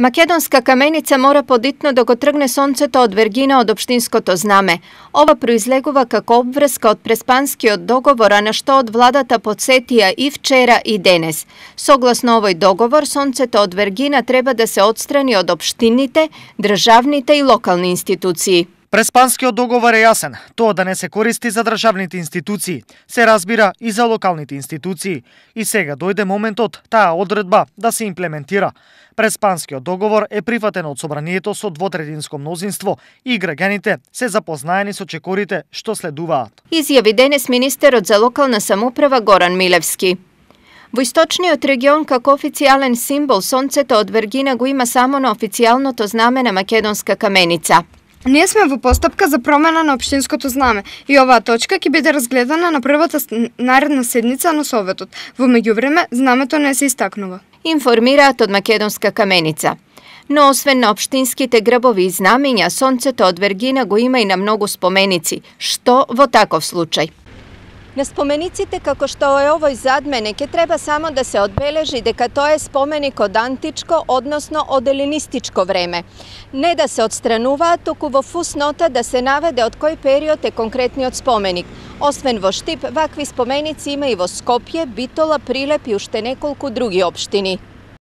Македонска каменица мора подитно да го тргне сонцето од Вергина од Обштинското знаме. Ова произлегува како обврска од преспанскиот договор, а на што од владата подсетија и вчера и денес. Согласно овој договор, сонцето од Вергина треба да се отстрани од обштините, државните и локални институции. Преспанскиот договор е јасен. Тоа да не се користи за државните институции, се разбира и за локалните институции. И сега дојде моментот таа одредба да се имплементира. Преспанскиот договор е прифатен од собранието со двотретинско мнозинство и граѓаните се запознаени со чекорите што следуваат. Изјави денес министерот за локална самоуправа Горан Милевски. Во источниот регион како официјален символ сонцето од Вергина го има само на официјалното знаме на македонска каменица. Ние сме во постапка за промена на општинското знаме и оваа точка ќе биде разгледана на првата наредна седница на Советот. Во меѓувреме, знамето не се истакнува. Информираат од Македонска каменица. Но освен на општинските гробови и знамења, сонцето од Вергина го има и на многу споменици. Што во таков случај? На спомениците како што е овој зад мене, ке треба само да се одбележи дека тоа е споменик од античко, односно од елинистичко време. Не да се одстрануваат, току во фуснота да се наведе од кој период е конкретниот споменик. Освен во Штип, вакви споменици има и во Скопје, Битола, Прилеп и уште неколку други општини.